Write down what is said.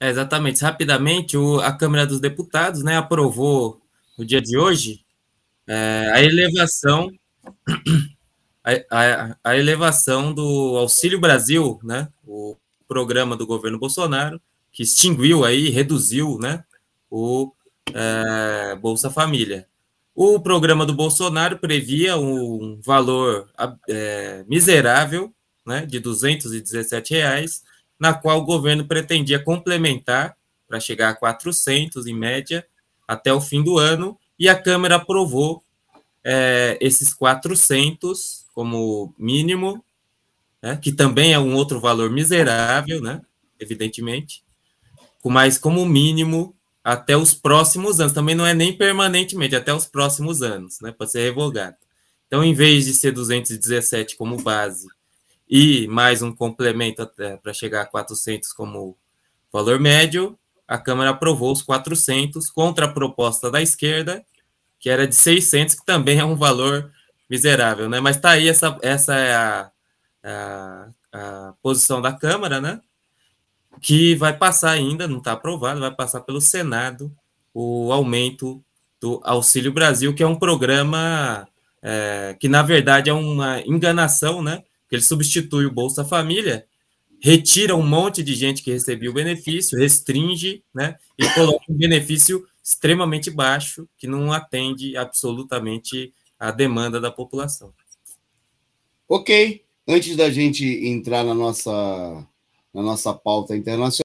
É, exatamente. Rapidamente, o, a Câmara dos Deputados né, aprovou no dia de hoje é, a elevação a, a, a, elevação do Auxílio Brasil, né, o programa do governo Bolsonaro, que extinguiu aí, reduziu né, o é, Bolsa Família. O programa do Bolsonaro previa um valor é, miserável né, de R$ 217 reais na qual o governo pretendia complementar para chegar a 400 em média até o fim do ano, e a Câmara aprovou é, esses 400 como mínimo, né, que também é um outro valor miserável, né, evidentemente, mas como mínimo até os próximos anos, também não é nem permanentemente, até os próximos anos, né, para ser revogado. Então, em vez de ser 217 como base e mais um complemento para chegar a 400 como valor médio, a Câmara aprovou os 400 contra a proposta da esquerda, que era de 600, que também é um valor miserável, né? Mas está aí, essa, essa é a, a, a posição da Câmara, né? Que vai passar ainda, não está aprovado, vai passar pelo Senado o aumento do Auxílio Brasil, que é um programa é, que, na verdade, é uma enganação, né? Porque ele substitui o Bolsa Família, retira um monte de gente que recebia o benefício, restringe, né? E coloca um benefício extremamente baixo, que não atende absolutamente a demanda da população. Ok. Antes da gente entrar na nossa, na nossa pauta internacional,